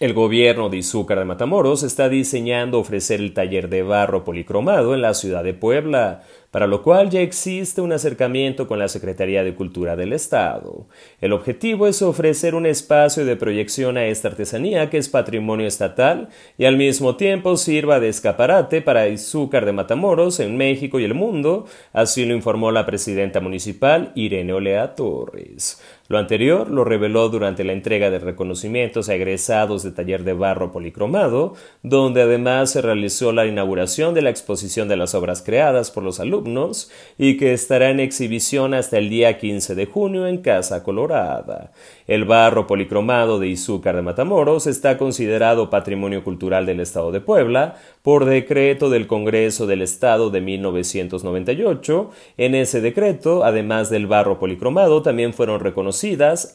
El gobierno de Izúcar de Matamoros está diseñando ofrecer el taller de barro policromado en la ciudad de Puebla, para lo cual ya existe un acercamiento con la Secretaría de Cultura del Estado. El objetivo es ofrecer un espacio de proyección a esta artesanía que es patrimonio estatal y al mismo tiempo sirva de escaparate para Izúcar de Matamoros en México y el mundo, así lo informó la presidenta municipal Irene Olea Torres. Lo anterior lo reveló durante la entrega de reconocimientos a egresados de taller de barro policromado, donde además se realizó la inauguración de la exposición de las obras creadas por los alumnos y que estará en exhibición hasta el día 15 de junio en Casa Colorada. El barro policromado de Izúcar de Matamoros está considerado patrimonio cultural del Estado de Puebla por decreto del Congreso del Estado de 1998. En ese decreto, además del barro policromado, también fueron reconocidos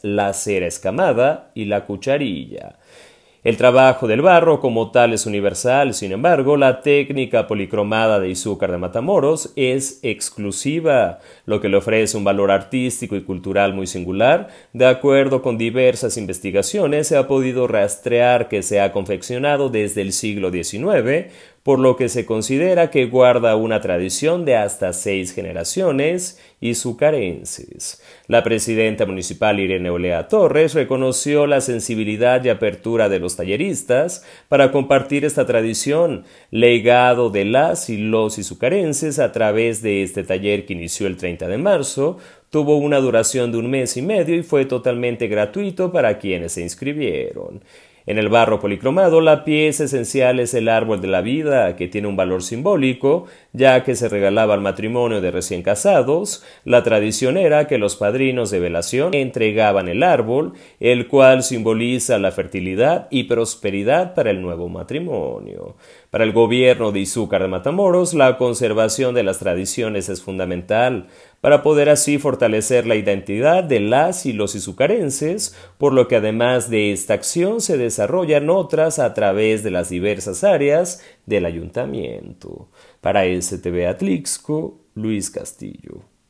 la cera escamada y la cucharilla. El trabajo del barro como tal es universal, sin embargo, la técnica policromada de Izúcar de Matamoros es exclusiva, lo que le ofrece un valor artístico y cultural muy singular. De acuerdo con diversas investigaciones, se ha podido rastrear que se ha confeccionado desde el siglo XIX por lo que se considera que guarda una tradición de hasta seis generaciones y su La presidenta municipal Irene Olea Torres reconoció la sensibilidad y apertura de los talleristas para compartir esta tradición, legado de las y los y sucarenses a través de este taller que inició el 30 de marzo, Tuvo una duración de un mes y medio y fue totalmente gratuito para quienes se inscribieron. En el barro policromado, la pieza esencial es el árbol de la vida, que tiene un valor simbólico, ya que se regalaba al matrimonio de recién casados. La tradición era que los padrinos de velación entregaban el árbol, el cual simboliza la fertilidad y prosperidad para el nuevo matrimonio. Para el gobierno de Izúcar de Matamoros, la conservación de las tradiciones es fundamental para poder así fortalecer la identidad de las y los izucarenses, por lo que además de esta acción se desarrollan otras a través de las diversas áreas del ayuntamiento. Para STV Atlixco, Luis Castillo.